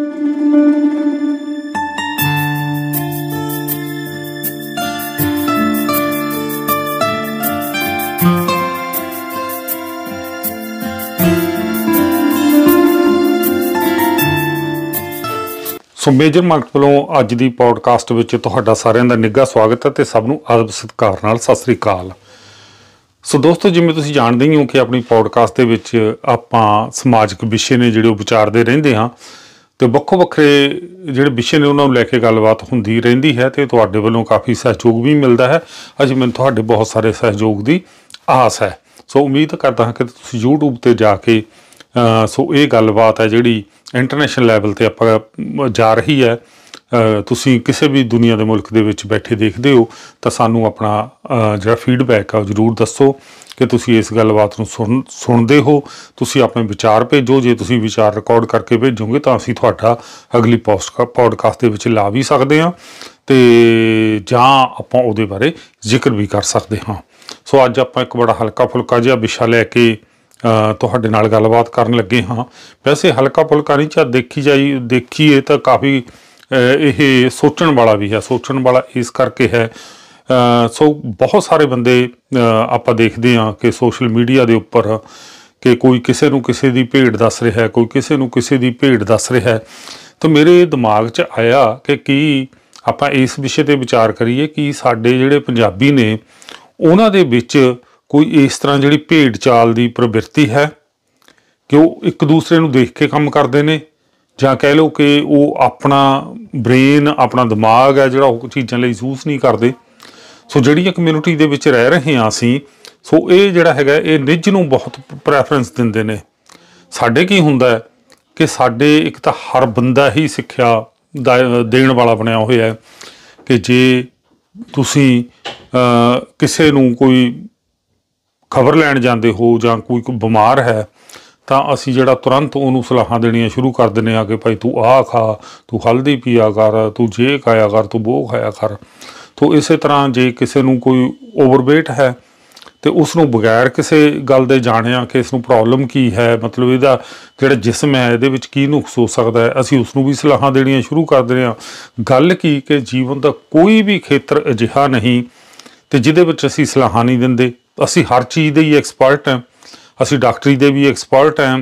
ਸੋ major market ਵੱਲੋਂ ਅੱਜ ਦੀ podcast ਵਿੱਚ ਤੁਹਾਡਾ ਸਾਰਿਆਂ ਦਾ ਨਿੱਘਾ ਸਵਾਗਤ ਹੈ ਤੇ ਸਭ ਨੂੰ ਆਦਬ ਸਤਿਕਾਰ ਨਾਲ ਸਤਿ ਸ੍ਰੀ ਅਕਾਲ ਸੋ ਦੋਸਤੋ ਜਿਵੇਂ ਤੁਸੀਂ ਜਾਣਦੇ ਹੀ ਹੋ ਕਿ ਆਪਣੀ ਪੌਡਕਾਸਟ ਦੇ ਵਿੱਚ ਆਪਾਂ ਸਮਾਜਿਕ ਵਿਸ਼ੇ ਨੇ ਜਿਹੜੇ ਉਹ ਵਿਚਾਰਦੇ ਰਹਿੰਦੇ ਹਾਂ ਤੇ ਵੱਖ ਵੱਖਰੇ ਜਿਹੜੇ ਵਿਸ਼ੇ ਨੇ ਉਹਨਾਂ ਨੂੰ ਲੈ ਕੇ ਗੱਲਬਾਤ ਹੁੰਦੀ ਰਹਿੰਦੀ ਹੈ ਤੇ ਤੁਹਾਡੇ ਵੱਲੋਂ ਕਾਫੀ ਸਹਿਯੋਗ ਵੀ ਮਿਲਦਾ ਹੈ ਅੱਜ ਮੈਨੂੰ ਤੁਹਾਡੇ ਬਹੁਤ ਸਾਰੇ ਸਹਿਯੋਗ ਦੀ ਆਸ ਹੈ ਸੋ ਉਮੀਦ ਕਰਦਾ ਹਾਂ ਕਿ ਤੁਸੀਂ YouTube ਤੇ ਜਾ ਕੇ ਸੋ ਇਹ ਗੱਲਬਾਤ ਹੈ ਜਿਹੜੀ ਇੰਟਰਨੈਸ਼ਨਲ ਲੈਵਲ ਤੇ ਆਪਾਂ ਜਾ ਰਹੀ ਹੈ ਤੁਸੀਂ ਕਿਸੇ ਵੀ ਦੁਨੀਆ ਦੇ ਮੁਲਕ ਦੇ ਵਿੱਚ ਬੈਠੇ ਦੇਖਦੇ ਹੋ ਤਾਂ ਸਾਨੂੰ ਆਪਣਾ ਜਿਹੜਾ ਫੀਡਬੈਕ ਆ ਉਹ ਜ਼ਰੂਰ ਦੱਸੋ ਕਿ ਤੁਸੀਂ ਇਸ ਗੱਲਬਾਤ ਨੂੰ ਸੁਣਦੇ ਹੋ ਤੁਸੀਂ ਆਪਣੇ ਵਿਚਾਰ ਭੇਜੋ ਜੇ ਤੁਸੀਂ ਵਿਚਾਰ ਰਿਕਾਰਡ ਕਰਕੇ ਭੇਜੋਗੇ ਤਾਂ ਅਸੀਂ ਤੁਹਾਡਾ ਅਗਲੀ ਪੋਸਟ ਪੋਡਕਾਸਟ ਦੇ ਵਿੱਚ ਲਾ ਵੀ ਸਕਦੇ ਹਾਂ ਤੇ ਜਾਂ ਆਪਾਂ ਉਹਦੇ ਬਾਰੇ ਜ਼ਿਕਰ ਵੀ ਕਰ ਸਕਦੇ ਹਾਂ ਸੋ ਅੱਜ ਆਪਾਂ ਇੱਕ ਬੜਾ ਹਲਕਾ ਫੁਲਕਾ ਜਿਹਾ ਵਿਸ਼ਾ ਲੈ ਕੇ ਤੁਹਾਡੇ ਨਾਲ ਗੱਲਬਾਤ ਕਰਨ ਲੱਗੇ ਹਾਂ ਵੈਸੇ ਹਲਕਾ ਫੁਲਕਾ ਨਹੀਂ ਚਾ ਦੇਖੀ ਜਾਈ ਦੇਖੀਏ ਤਾਂ ਕਾਫੀ ਇਹ ਸੋਚਣ ਵਾਲਾ ਵੀ ਹੈ ਸੋਚਣ ਵਾਲਾ ਇਸ ਕਰਕੇ ਹੈ ਸੋ ਬਹੁਤ ਸਾਰੇ ਬੰਦੇ ਆਪਾਂ ਦੇਖਦੇ ਹਾਂ ਕਿ ਸੋਸ਼ਲ ਮੀਡੀਆ ਦੇ ਉੱਪਰ ਕਿ ਕੋਈ ਕਿਸੇ ਨੂੰ ਕਿਸੇ ਦੀ ਭੇਡ ਦੱਸ ਰਿਹਾ ਹੈ ਕੋਈ ਕਿਸੇ ਨੂੰ ਕਿਸੇ ਦੀ ਭੇਡ ਦੱਸ ਰਿਹਾ ਹੈ ਤਾਂ ਮੇਰੇ ਦਿਮਾਗ 'ਚ ਆਇਆ ਕਿ ਕੀ ਆਪਾਂ ਇਸ ਵਿਸ਼ੇ ਤੇ ਵਿਚਾਰ ਕਰੀਏ ਕਿ ਸਾਡੇ ਜਿਹੜੇ ਪੰਜਾਬੀ ਨੇ ਉਹਨਾਂ ਦੇ ਵਿੱਚ ਕੋਈ ਇਸ ਤਰ੍ਹਾਂ ਜਿਹੜੀ ਭੇਡ ਚਾਲ ਦੀ ਪ੍ਰਵਿਰਤੀ ਹੈ ਕਿ ਉਹ ਇੱਕ ਦੂਸਰੇ ਨੂੰ ਦੇਖ ਕੇ ਕੰਮ ਕਰਦੇ ਨੇ ਜਾਂ ਕਹਿ ਲਓ ਕਿ ਉਹ ਆਪਣਾ ਬ੍ਰੇਨ ਆਪਣਾ ਦਿਮਾਗ ਹੈ ਜਿਹੜਾ ਉਹ ਚੀਜ਼ਾਂ ਲਈ ਸੂਸ ਨਹੀਂ ਕਰਦੇ ਸੋ ਜਿਹੜੀ ਕਮਿਊਨਿਟੀ ਦੇ ਵਿੱਚ ਰਹਿ ਰਹੇ ਹਾਂ ਅਸੀਂ ਸੋ ਇਹ ਜਿਹੜਾ ਹੈਗਾ ਇਹ ਨਿੱਜ ਨੂੰ ਬਹੁਤ ਪ੍ਰੈਫਰੈਂਸ ਦਿੰਦੇ ਨੇ ਸਾਡੇ ਕੀ ਹੁੰਦਾ ਕਿ ਸਾਡੇ ਇੱਕ ਤਾਂ ਹਰ ਬੰਦਾ ਹੀ ਸਿੱਖਿਆ ਦੇਣ ਵਾਲਾ ਬਣਿਆ ਹੋਇਆ ਹੈ ਕਿ ਜੇ ਤੁਸੀਂ ਕਿਸੇ ਨੂੰ ਕੋਈ ਖਬਰ ਲੈਣ ਜਾਂਦੇ ਹੋ ਜਾਂ ਕੋਈ ਬਿਮਾਰ ਹੈ ਤਾਂ ਅਸੀਂ ਜਿਹੜਾ ਤੁਰੰਤ ਉਹਨੂੰ ਸਲਾਹਾਂ ਦੇਣੀਆਂ ਸ਼ੁਰੂ ਕਰ ਦਿੰਨੇ ਆ ਕਿ ਭਾਈ ਤੂੰ ਆਹ ਖਾ ਤੂੰ ਹਲਦੀ ਪੀਆ ਕਰ ਤੂੰ ਜੇ ਖਾਇਆ ਕਰ ਤੂੰ ਬੋਹ ਖਾਇਆ ਕਰ ਤੋਂ ਇਸੇ ਤਰ੍ਹਾਂ ਜੇ ਕਿਸੇ ਨੂੰ ਕੋਈ ਓਵਰਵੇਟ ਹੈ ਤੇ ਉਸ ਨੂੰ ਬਗੈਰ ਕਿਸੇ ਗੱਲ ਦੇ ਜਾਣਿਆ ਕਿ ਇਸ ਨੂੰ ਪ੍ਰੋਬਲਮ ਕੀ ਹੈ ਮਤਲਬ ਇਹਦਾ ਜਿਹੜਾ ਜਿਸਮ ਹੈ ਇਹਦੇ ਵਿੱਚ ਕੀ ਨੁਕਸ ਹੋ ਸਕਦਾ ਹੈ ਅਸੀਂ ਉਸ ਨੂੰ ਵੀ ਸਲਾਹਾਂ ਦੇਣੀਆਂ ਸ਼ੁਰੂ ਕਰ ਦਿੰਦੇ ਆ ਗੱਲ ਕੀ ਕਿ ਜੀਵਨ ਦਾ ਕੋਈ ਵੀ ਖੇਤਰ ਅਜਿਹਾ ਨਹੀਂ ਤੇ ਜਿਹਦੇ ਵਿੱਚ ਅਸੀਂ ਸਲਾਹਾਂ ਨਹੀਂ ਦਿੰਦੇ ਅਸੀਂ ਹਰ ਚੀਜ਼ ਦੇ ਹੀ ਐਕਸਪਰਟ ਹਾਂ ਅਸੀਂ ਡਾਕਟਰੀ ਦੇ ਵੀ ਐਕਸਪਰਟ ਹਾਂ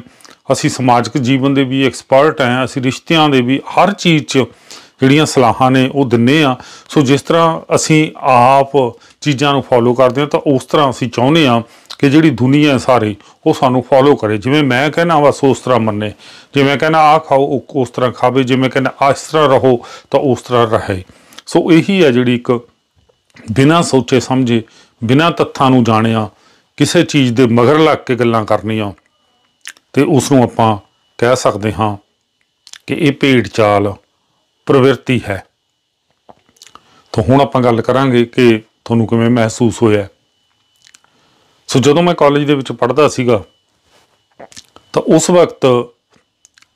ਅਸੀਂ ਸਮਾਜਿਕ ਜੀਵਨ ਦੇ ਵੀ ਐਕਸਪਰਟ ਹਾਂ ਅਸੀਂ ਰਿਸ਼ਤਿਆਂ ਦੇ ਵੀ ਹਰ ਚੀਜ਼ 'ਚ ਜਿਹੜੀਆਂ ਸਲਾਹਾਂ ਨੇ ਉਹ ਦਿੰਨੇ ਆ ਸੋ ਜਿਸ ਤਰ੍ਹਾਂ ਅਸੀਂ ਆਪ ਚੀਜ਼ਾਂ ਨੂੰ ਫੋਲੋ ਕਰਦੇ ਹਾਂ ਤਾਂ ਉਸ ਤਰ੍ਹਾਂ ਅਸੀਂ ਚਾਹੁੰਦੇ ਆ ਕਿ ਜਿਹੜੀ ਦੁਨੀਆ ਹੈ ਸਾਰੀ ਉਹ ਸਾਨੂੰ ਫੋਲੋ ਕਰੇ ਜਿਵੇਂ ਮੈਂ ਕਹਿੰਦਾ ਸੋ ਉਸ ਤਰ੍ਹਾਂ ਮੰਨੇ ਜਿਵੇਂ ਕਹਿੰਦਾ ਆ ਖਾਓ ਉਸ ਤਰ੍ਹਾਂ ਖਾਵੇ ਜਿਵੇਂ ਕਹਿੰਦਾ ਆ ਇਸ ਤਰ੍ਹਾਂ ਰਹੋ ਤਾਂ ਉਸ ਤਰ੍ਹਾਂ ਰਹੇ ਸੋ ਇਹੀ ਹੈ ਜਿਹੜੀ ਇੱਕ ਬਿਨਾਂ ਸੋਚੇ ਸਮਝੇ ਬਿਨਾਂ ਤੱਥਾਂ ਨੂੰ ਜਾਣਿਆ ਕਿਸੇ ਚੀਜ਼ ਦੇ ਮਗਰ ਲੱਗ ਕੇ ਗੱਲਾਂ ਕਰਨੀਆਂ ਤੇ ਉਸ ਨੂੰ ਆਪਾਂ ਕਹਿ ਸਕਦੇ ਹਾਂ ਕਿ ਇਹ ਭੇਡ ਚਾਲ ਪ੍ਰਵਿਰਤੀ ਹੈ ਤਾਂ ਹੁਣ ਆਪਾਂ ਗੱਲ ਕਰਾਂਗੇ ਕਿ ਤੁਹਾਨੂੰ ਕਿਵੇਂ ਮਹਿਸੂਸ ਹੋਇਆ ਸੋ ਜਦੋਂ ਮੈਂ ਕਾਲਜ ਦੇ ਵਿੱਚ ਪੜ੍ਹਦਾ ਸੀਗਾ ਤਾਂ ਉਸ ਵਕਤ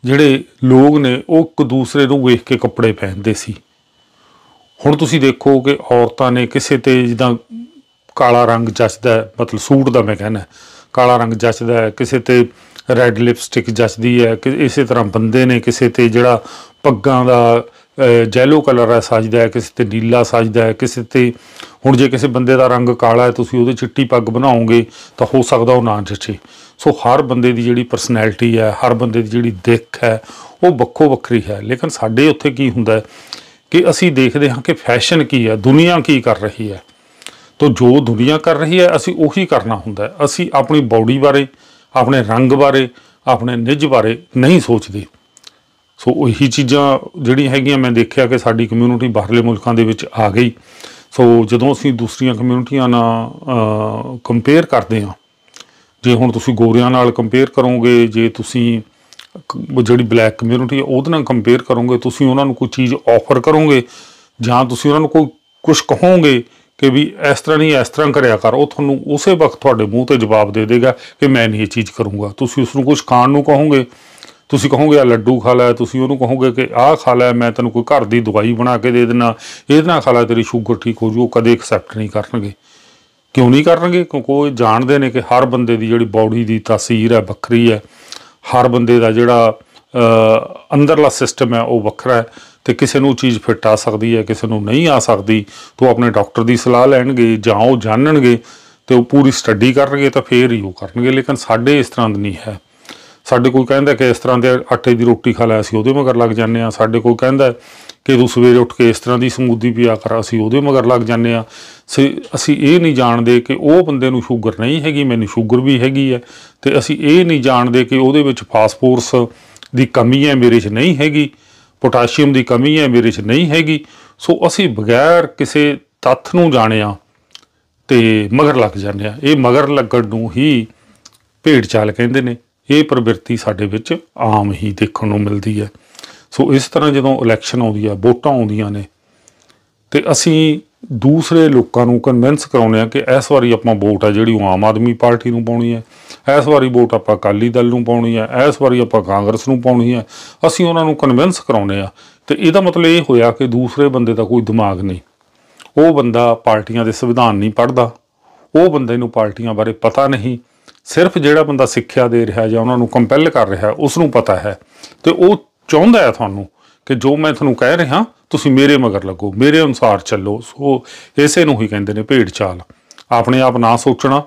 ਜਿਹੜੇ ਲੋਕ ਨੇ ਉਹ ਇੱਕ ਦੂਸਰੇ ਨੂੰ ਵੇਖ ਕੇ ਕੱਪੜੇ ਪਹਿਨਦੇ ਸੀ ਹੁਣ ਤੁਸੀਂ ਦੇਖੋ ਕਿ ਔਰਤਾਂ ਨੇ ਕਿਸੇ ਤੇ ਜਿੱਦਾਂ ਕਾਲਾ ਰੰਗ ਜੱਚਦਾ ਮਤਲਬ ਸੂਟ ਦਾ ਮੈਂ ਕਹਿੰਦਾ ਕਾਲਾ ਰੰਗ ਜੱਚਦਾ ਕਿਸੇ ਤੇ ਰੈੱਡ ਲਿਪਸਟਿਕ ਜੱਚਦੀ ਹੈ ਕਿ ਇਸੇ ਤਰ੍ਹਾਂ ਬੰਦੇ ਨੇ ਕਿਸੇ ਤੇ ਜਿਹੜਾ ਪੱਗਾਂ ਦਾ ਜੈਲੋ ਕਲਰ ਹੈ ਸਜਦਾ ਹੈ ਕਿਸੇ ਤੇ ਨੀਲਾ ਸਜਦਾ ਹੈ ਕਿਸੇ ਤੇ ਹੁਣ ਜੇ ਕਿਸੇ ਬੰਦੇ ਦਾ ਰੰਗ ਕਾਲਾ ਹੈ ਤੁਸੀਂ ਉਹਦੇ ਚਿੱਟੀ ਪੱਗ ਬਣਾਓਗੇ ਤਾਂ ਹੋ ਸਕਦਾ ਉਹ ਨਾ ਜੱਚੇ ਸੋ ਹਰ ਬੰਦੇ ਦੀ ਜਿਹੜੀ ਪਰਸਨੈਲਿਟੀ ਹੈ ਹਰ ਬੰਦੇ ਦੀ ਜਿਹੜੀ ਦਿੱਖ ਹੈ ਉਹ ਵੱਖੋ ਵੱਖਰੀ ਹੈ ਲੇਕਿਨ ਸਾਡੇ ਉੱਥੇ ਕੀ ਹੁੰਦਾ ਹੈ ਕਿ ਅਸੀਂ ਦੇਖਦੇ ਹਾਂ ਕਿ ਫੈਸ਼ਨ ਕੀ ਹੈ ਦੁਨੀਆ ਕੀ ਕਰ ਰਹੀ ਹੈ ਤੋਂ ਜੋ ਦੁਨੀਆ ਕਰ ਰਹੀ ਹੈ ਅਸੀਂ ਉਹੀ ਕਰਨਾ ਹੁੰਦਾ ਹੈ ਅਸੀਂ ਆਪਣੀ ਬਾਡੀ ਬਾਰੇ ਆਪਣੇ ਰੰਗ ਬਾਰੇ ਆਪਣੇ ਨਿੱਜ ਬਾਰੇ ਨਹੀਂ ਸੋਚਦੇ ਸੋ ਉਹੀ ਚੀਜ਼ਾਂ ਜਿਹੜੀਆਂ ਹੈਗੀਆਂ ਮੈਂ ਦੇਖਿਆ ਕਿ ਸਾਡੀ ਕਮਿਊਨਿਟੀ ਬਾਹਰਲੇ ਮੁਲਕਾਂ ਦੇ ਵਿੱਚ ਆ ਗਈ ਸੋ ਜਦੋਂ ਅਸੀਂ ਦੂਸਰੀਆਂ ਕਮਿਊਨਿਟੀਆਂ ਨਾਲ ਕੰਪੇਅਰ ਕਰਦੇ ਹਾਂ ਜੇ ਹੁਣ ਤੁਸੀਂ ਗੋਰਿਆਂ ਨਾਲ ਕੰਪੇਅਰ ਕਰੋਗੇ ਜੇ ਤੁਸੀਂ ਜਿਹੜੀ ਬਲੈਕ ਕਮਿਊਨਿਟੀ ਹੈ ਉਹਦੇ ਨਾਲ ਕੰਪੇਅਰ ਕਰੋਗੇ ਤੁਸੀਂ ਉਹਨਾਂ ਨੂੰ ਕੋਈ ਚੀਜ਼ ਆਫਰ ਕਰੋਗੇ ਜਾਂ ਤੁਸੀਂ ਉਹਨਾਂ ਨੂੰ ਕੋਈ ਕੁਝ ਕਹੋਗੇ ਕਿ ਵੀ ਇਸ ਤਰ੍ਹਾਂ ਨਹੀਂ ਇਸ ਤਰ੍ਹਾਂ ਕਰਿਆ ਕਰ ਉਹ ਤੁਹਾਨੂੰ ਉਸੇ ਵਕਤ ਤੁਹਾਡੇ ਮੂੰਹ ਤੇ ਜਵਾਬ ਦੇ ਦੇਗਾ ਕਿ ਮੈਂ ਨਹੀਂ ਇਹ ਚੀਜ਼ ਕਰੂੰਗਾ ਤੁਸੀਂ ਉਸ ਨੂੰ ਕੁਝ ਖਾਣ ਨੂੰ ਕਹੋਗੇ ਤੁਸੀਂ ਕਹੋਗੇ ਆ ਲੱਡੂ ਖਾ ਲੈ ਤੁਸੀਂ ਉਹਨੂੰ ਕਹੋਗੇ ਕਿ ਆਹ ਖਾ ਲੈ ਮੈਂ ਤੈਨੂੰ ਕੋਈ ਘਰ ਦੀ ਦਵਾਈ ਬਣਾ ਕੇ ਦੇ ਦਿੰਨਾ ਇਹਦੇ ਨਾਲ ਖਾ ਲੈ ਤੇਰੀ ਸ਼ੂਗਰ ਠੀਕ ਹੋ ਜੂ ਉਹ ਕਦੇ ਐਕਸੈਪਟ ਨਹੀਂ ਕਰਨਗੇ ਕਿਉਂ ਨਹੀਂ ਕਰਨਗੇ ਕਿਉਂਕਿ ਉਹ ਜਾਣਦੇ ਨੇ ਕਿ ਹਰ ਬੰਦੇ ਦੀ ਜਿਹੜੀ ਬਾਡੀ ਦੀ ਤਸਵੀਰ ਹੈ ਵੱਖਰੀ ਹੈ ਹਰ ਬੰਦੇ ਦਾ ਜਿਹੜਾ ਅੰਦਰਲਾ ਸਿਸਟਮ ਹੈ ਉਹ ਵੱਖਰਾ ਹੈ ਤੇ ਕਿਸੇ ਨੂੰ ਚੀਜ਼ ਫਿੱਟ ਆ ਸਕਦੀ ਹੈ ਕਿਸੇ ਨੂੰ ਨਹੀਂ ਆ ਸਕਦੀ ਤੋ ਆਪਣੇ ਡਾਕਟਰ ਦੀ ਸਲਾਹ ਲੈਣਗੇ ਜਾਂ ਉਹ ਜਾਣਨਗੇ ਤੇ ਉਹ ਪੂਰੀ ਸਟੱਡੀ ਕਰਨਗੇ ਤਾਂ ਫੇਰ ਹੀ ਉਹ ਕਰਨਗੇ ਲੇਕਿਨ ਸਾਡੇ ਇਸ ਤਰ੍ਹਾਂ ਦੀ ਨਹੀਂ ਹੈ ਸਾਡੇ ਕੋਈ ਕਹਿੰਦਾ ਕਿ ਇਸ ਤਰ੍ਹਾਂ ਦੇ ਆਟੇ ਦੀ ਰੋਟੀ ਖਾ ਲਿਆ ਸੀ ਉਹਦੇ ਮਗਰ ਲੱਗ ਜਾਂਦੇ ਆ ਸਾਡੇ ਕੋਈ ਕਹਿੰਦਾ ਕਿ ਤੂੰ ਸਵੇਰੇ ਉੱਠ ਕੇ ਇਸ ਤਰ੍ਹਾਂ ਦੀ ਸਮੂਦੀ ਪੀਆ ਕਰ ਅਸੀਂ ਉਹਦੇ ਮਗਰ ਲੱਗ ਜਾਂਦੇ ਆ ਅਸੀਂ ਇਹ ਨਹੀਂ ਜਾਣਦੇ ਕਿ ਉਹ ਬੰਦੇ ਨੂੰ ਸ਼ੂਗਰ ਨਹੀਂ ਹੈਗੀ ਮੈਨੂੰ ਸ਼ੂਗਰ ਵੀ ਹੈਗੀ ਹੈ ਤੇ ਅਸੀਂ ਇਹ ਨਹੀਂ ਜਾਣਦੇ ਕਿ ਉਹਦੇ ਵਿੱਚ ਫਾਸਫੋਰਸ ਦੀ ਕਮੀ ਹੈ ਮੇਰੇ 'ਚ ਨਹੀਂ ਹੈਗੀ ਪੋਟਾਸ਼ੀਅਮ ਦੀ ਕਮੀ ਹੈ ਮੇਰੇ 'ਚ ਨਹੀਂ ਹੈਗੀ ਸੋ ਅਸੀਂ ਬਗੈਰ ਕਿਸੇ ਤੱਥ ਨੂੰ ਜਾਣਿਆ ਤੇ ਮਗਰ ਲੱਗ ਜਾਂਦੇ ਆ ਇਹ ਮਗਰ ਲੱਗਣ ਨੂੰ ਹੀ ਭੇਡ ਚਾਲ ਕਹਿੰਦੇ ਨੇ ਇਹ ਪ੍ਰਵਿਰਤੀ ਸਾਡੇ ਵਿੱਚ ਆਮ ਹੀ ਦੇਖਣ ਨੂੰ ਮਿਲਦੀ ਹੈ ਸੋ ਇਸ ਤਰ੍ਹਾਂ ਜਦੋਂ ਇਲੈਕਸ਼ਨ ਆਉਂਦੀ ਆ ਵੋਟਾਂ ਆਉਂਦੀਆਂ ਨੇ ਤੇ ਅਸੀਂ ਦੂਸਰੇ ਲੋਕਾਂ ਨੂੰ ਕਨਵਿੰਸ ਕਰਾਉਣੇ ਆ ਕਿ ਇਸ ਵਾਰੀ ਆਪਾਂ ਵੋਟ ਆ ਜਿਹੜੀ ਉਹ ਆਮ ਆਦਮੀ ਪਾਰਟੀ ਨੂੰ ਪਾਉਣੀ ਹੈ ਇਸ ਵਾਰੀ ਵੋਟ ਆਪਾਂ ਅਕਾਲੀ ਦਲ ਨੂੰ ਪਾਉਣੀ ਹੈ ਇਸ ਵਾਰੀ ਆਪਾਂ ਕਾਂਗਰਸ ਨੂੰ ਪਾਉਣੀ ਹੈ ਅਸੀਂ ਉਹਨਾਂ ਨੂੰ ਕਨਵਿੰਸ ਕਰਾਉਣੇ ਆ ਤੇ ਇਹਦਾ ਮਤਲਬ ਇਹ ਹੋਇਆ ਕਿ ਦੂਸਰੇ ਬੰਦੇ ਦਾ ਕੋਈ ਦਿਮਾਗ ਨਹੀਂ ਉਹ ਬੰਦਾ ਪਾਰਟੀਆਂ ਦੇ ਸੰਵਿਧਾਨ ਨਹੀਂ ਪੜ੍ਹਦਾ ਉਹ ਬੰਦੇ ਨੂੰ ਪਾਰਟੀਆਂ ਬਾਰੇ ਪਤਾ ਨਹੀਂ ਸਿਰਫ ਜਿਹੜਾ ਬੰਦਾ ਸਿੱਖਿਆ ਦੇ ਰਿਹਾ ਜਾਂ ਉਹਨਾਂ ਨੂੰ ਕੰਪੈਲ ਕਰ ਰਿਹਾ ਉਸ ਨੂੰ ਪਤਾ ਹੈ ਤੇ ਉਹ ਚਾਹੁੰਦਾ ਹੈ ਤੁਹਾਨੂੰ ਕਿ ਜੋ ਮੈਂ ਤੁਹਾਨੂੰ ਕਹਿ ਰਿਹਾ ਤੁਸੀਂ ਮੇਰੇ ਮਗਰ ਲੱਗੋ ਮੇਰੇ ਅਨੁਸਾਰ ਚੱਲੋ ਸੋ ਇਸੇ ਨੂੰ ਹੀ ਕਹਿੰਦੇ ਨੇ ਭੇਡ ਚਾਲ ਆਪਣੇ ਆਪ ਨਾ ਸੋਚਣਾ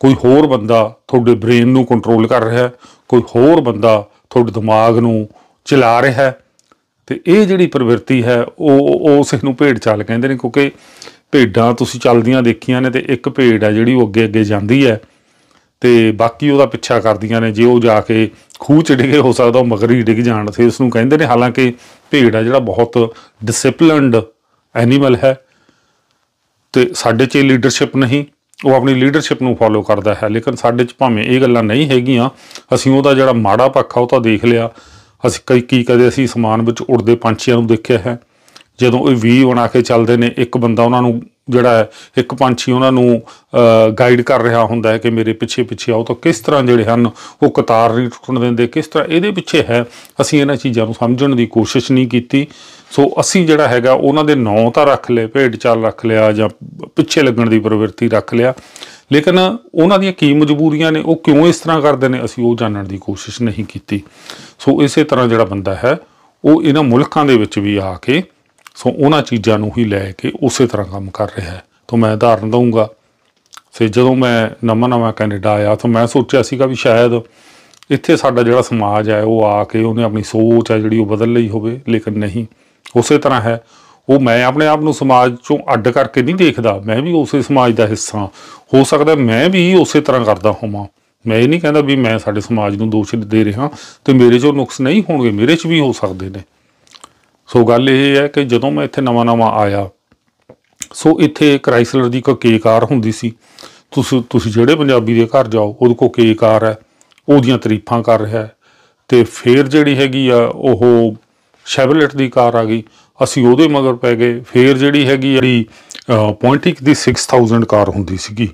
ਕੋਈ ਹੋਰ ਬੰਦਾ ਤੁਹਾਡੇ ਬ੍ਰੇਨ ਨੂੰ ਕੰਟਰੋਲ ਕਰ ਰਿਹਾ ਕੋਈ ਹੋਰ ਬੰਦਾ ਤੁਹਾਡੇ ਦਿਮਾਗ ਨੂੰ ਚਲਾ ਰਿਹਾ ਹੈ ਤੇ ਇਹ ਜਿਹੜੀ ਪ੍ਰਵਿਰਤੀ ਹੈ ਉਹ ਉਸ ਨੂੰ ਭੇਡ ਚਾਲ ਕਹਿੰਦੇ ਨੇ ਕਿਉਂਕਿ ਭੇਡਾਂ ਤੁਸੀਂ ਚੱਲਦੀਆਂ ਦੇਖੀਆਂ ਨੇ ਤੇ ਇੱਕ ਭੇਡ ਹੈ ਜਿਹੜੀ ਉਹ ਅੱਗੇ ਅੱਗੇ ਜਾਂਦੀ ਹੈ ਤੇ ਬਾਕੀ ਉਹਦਾ ਪਿੱਛਾ ਕਰਦੀਆਂ ਨੇ ਜੇ ਉਹ ਜਾ ਕੇ ਖੂਚ ਡਿਗੇ ਹੋ ਸਕਦਾ ਉਹ ਮਗਰੀ ਡਿਗ ਜਾਣ ਤੇ ਇਸ ਨੂੰ ਕਹਿੰਦੇ ਨੇ ਹਾਲਾਂਕਿ ਭੇਡ ਆ ਜਿਹੜਾ ਬਹੁਤ ਡਿਸਪਲਿਨਡ ਐਨੀਮਲ ਹੈ ਤੇ ਸਾਡੇ 'ਚ ਲੀਡਰਸ਼ਿਪ ਨਹੀਂ ਉਹ ਆਪਣੀ ਲੀਡਰਸ਼ਿਪ ਨੂੰ ਫੋਲੋ ਕਰਦਾ ਹੈ ਲੇਕਿਨ ਸਾਡੇ 'ਚ ਭਾਵੇਂ ਇਹ ਗੱਲਾਂ ਨਹੀਂ ਹੈਗੀਆਂ ਅਸੀਂ ਉਹਦਾ ਜਿਹੜਾ ਮਾੜਾ ਪੱਖ ਆ ਉਹ ਤਾਂ ਦੇਖ ਲਿਆ ਅਸੀਂ ਕਈ ਕੀ ਕਦੇ ਅਸੀਂ ਸਮਾਨ ਵਿੱਚ ਉੜਦੇ ਪੰਛੀਆਂ ਨੂੰ ਦੇਖਿਆ ਹੈ ਜਦੋਂ ਇਹ ਵੀ ਬਣਾ ਕੇ ਚੱਲਦੇ ਨੇ ਇੱਕ ਬੰਦਾ ਉਹਨਾਂ ਨੂੰ ਜਿਹੜਾ ਇੱਕ ਪੰਛੀ ਉਹਨਾਂ ਨੂੰ ਗਾਈਡ ਕਰ ਰਿਹਾ ਹੁੰਦਾ ਹੈ ਕਿ ਮੇਰੇ ਪਿੱਛੇ ਪਿੱਛੇ ਆਓ ਤਾਂ ਕਿਸ ਤਰ੍ਹਾਂ ਜਿਹੜੇ ਹਨ ਉਹ ਕਤਾਰ ਨਹੀਂ ਟੁੱਟਣ ਦਿੰਦੇ ਕਿਸ ਤਰ੍ਹਾਂ ਇਹਦੇ ਪਿੱਛੇ ਹੈ ਅਸੀਂ ਇਹਨਾਂ ਚੀਜ਼ਾਂ ਨੂੰ ਸਮਝਣ ਦੀ ਕੋਸ਼ਿਸ਼ ਨਹੀਂ ਕੀਤੀ ਸੋ ਅਸੀਂ ਜਿਹੜਾ ਹੈਗਾ ਉਹਨਾਂ ਦੇ ਨਾਂ ਤਾਂ ਰੱਖ ਲਏ ਭੇਡ ਚਾਲ ਰੱਖ ਲਿਆ ਜਾਂ ਪਿੱਛੇ ਲੱਗਣ ਦੀ ਪ੍ਰਵਿਰਤੀ ਰੱਖ ਲਿਆ ਲੇਕਿਨ ਉਹਨਾਂ ਦੀਆਂ ਕੀ ਮਜਬੂਰੀਆਂ ਨੇ ਉਹ ਕਿਉਂ ਇਸ ਤਰ੍ਹਾਂ ਕਰਦੇ ਨੇ ਅਸੀਂ ਉਹ ਜਾਣਨ ਦੀ ਕੋਸ਼ਿਸ਼ ਨਹੀਂ ਕੀਤੀ ਸੋ ਇਸੇ ਤਰ੍ਹਾਂ ਜਿਹੜਾ ਬੰਦਾ ਹੈ ਉਹ ਇਹਨਾਂ ਮੁਲਕਾਂ ਦੇ ਵਿੱਚ ਵੀ ਆ ਕੇ ਸੋ ਉਹਨਾਂ ਚੀਜ਼ਾਂ ਨੂੰ ਹੀ ਲੈ ਕੇ ਉਸੇ ਤਰ੍ਹਾਂ ਕੰਮ ਕਰ ਰਿਹਾ ਹੈ ਤੋਂ ਮੈਂ ਧਾਰਨ ਦਊਂਗਾ ਫਿਰ ਜਦੋਂ ਮੈਂ ਨਵਾਂ ਨਵਾਂ ਕੈਨੇਡਾ ਆਇਆ ਤਾਂ ਮੈਂ ਸੋਚਿਆ ਸੀਗਾ ਵੀ ਸ਼ਾਇਦ ਇੱਥੇ ਸਾਡਾ ਜਿਹੜਾ ਸਮਾਜ ਹੈ ਉਹ ਆ ਕੇ ਉਹਨੇ ਆਪਣੀ ਸੋਚ ਹੈ ਜਿਹੜੀ ਉਹ ਬਦਲ ਲਈ ਹੋਵੇ ਲੇਕਿਨ ਨਹੀਂ ਉਸੇ ਤਰ੍ਹਾਂ ਹੈ ਉਹ ਮੈਂ ਆਪਣੇ ਆਪ ਨੂੰ ਸਮਾਜ ਚੋਂ ਅੱਡ ਕਰਕੇ ਨਹੀਂ ਦੇਖਦਾ ਮੈਂ ਵੀ ਉਸੇ ਸਮਾਜ ਦਾ ਹਿੱਸਾ ਹੋ ਸਕਦਾ ਮੈਂ ਵੀ ਉਸੇ ਤਰ੍ਹਾਂ ਕਰਦਾ ਹੋਵਾਂ ਮੈਂ ਇਹ ਨਹੀਂ ਕਹਿੰਦਾ ਵੀ ਮੈਂ ਸਾਡੇ ਸਮਾਜ ਨੂੰ ਦੋਸ਼ ਦੇ ਰਿਹਾ ਤੇ ਮੇਰੇ ਚੋਂ ਨੁਕਸ ਨਹੀਂ ਹੋਣਗੇ ਮੇਰੇ 'ਚ ਵੀ ਹੋ ਸਕਦੇ ਨੇ ਸੋ ਗੱਲ ਇਹ ਹੈ ਕਿ ਜਦੋਂ ਮੈਂ ਇੱਥੇ ਨਵਾਂ-ਨਵਾਂ ਆਇਆ ਸੋ ਇੱਥੇ ਕ੍ਰਾਈਸਲਰ ਦੀ ਕੋ ਹੁੰਦੀ ਸੀ ਤੁਸੀਂ ਤੁਸੀਂ ਜਿਹੜੇ ਪੰਜਾਬੀ ਦੇ ਘਰ ਜਾਓ ਉਹਦੇ ਕੋ ਹੈ ਉਹਦੀਆਂ ਤਾਰੀਫਾਂ ਕਰ ਰਿਹਾ ਤੇ ਫੇਰ ਜਿਹੜੀ ਹੈਗੀ ਆ ਉਹ ਸ਼ੈਵਲਟ ਦੀ ਕਾਰ ਆ ਗਈ ਅਸੀਂ ਉਹਦੇ ਮਗਰ ਪੈ ਗਏ ਫੇਰ ਜਿਹੜੀ ਹੈਗੀ ਜਿਹੜੀ ਪੁਆਇੰਟਿਕ ਦੀ 6000 ਕਾਰ ਹੁੰਦੀ ਸੀਗੀ